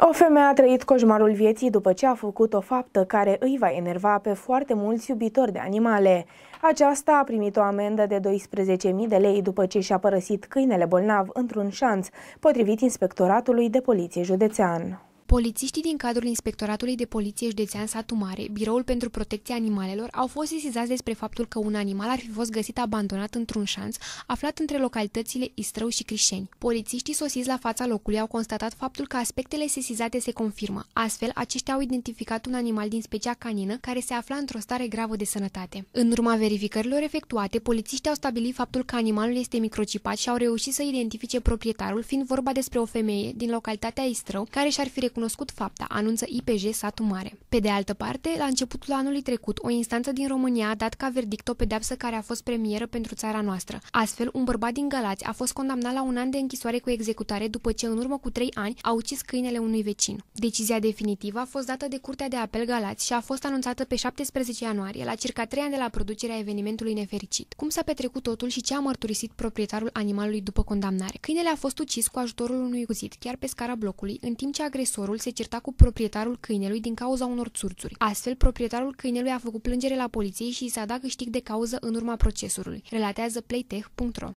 O femeie a trăit coșmarul vieții după ce a făcut o faptă care îi va enerva pe foarte mulți iubitori de animale. Aceasta a primit o amendă de 12.000 de lei după ce și-a părăsit câinele bolnav într-un șanț, potrivit Inspectoratului de Poliție Județean. Polițiștii din cadrul Inspectoratului de Poliție Județean Satu Mare, Biroul pentru Protecția Animalelor, au fost sesizați despre faptul că un animal ar fi fost găsit abandonat într-un șanț aflat între localitățile Istrău și Crișeni. Polițiștii sosiți la fața locului au constatat faptul că aspectele sesizate se confirmă. Astfel, aceștia au identificat un animal din specia canină care se afla într-o stare gravă de sănătate. În urma verificărilor efectuate, polițiștii au stabilit faptul că animalul este microcipat și au reușit să identifice proprietarul, fiind vorba despre o femeie din localitatea Istrău, care și-ar fi recunoscut fapta, anunță IPJ Satu Mare. Pe de altă parte, la începutul anului trecut, o instanță din România a dat ca verdict o pedeapsă care a fost premieră pentru țara noastră. Astfel, un bărbat din Galați a fost condamnat la un an de închisoare cu executare după ce în urmă cu trei ani a ucis câinele unui vecin. Decizia definitivă a fost dată de Curtea de Apel Galați și a fost anunțată pe 17 ianuarie, la circa trei ani de la producerea evenimentului nefericit. Cum s-a petrecut totul și ce a mărturisit proprietarul animalului după condamnare? Câinele a fost ucis cu ajutorul unui cuțit, chiar pe scara blocului, în timp ce agresorul Judecătorul se certa cu proprietarul câinelui din cauza unor țurțuri. Astfel, proprietarul câinelui a făcut plângere la poliție și i s-a dat câștig de cauză în urma procesului, relatează playtech.ro.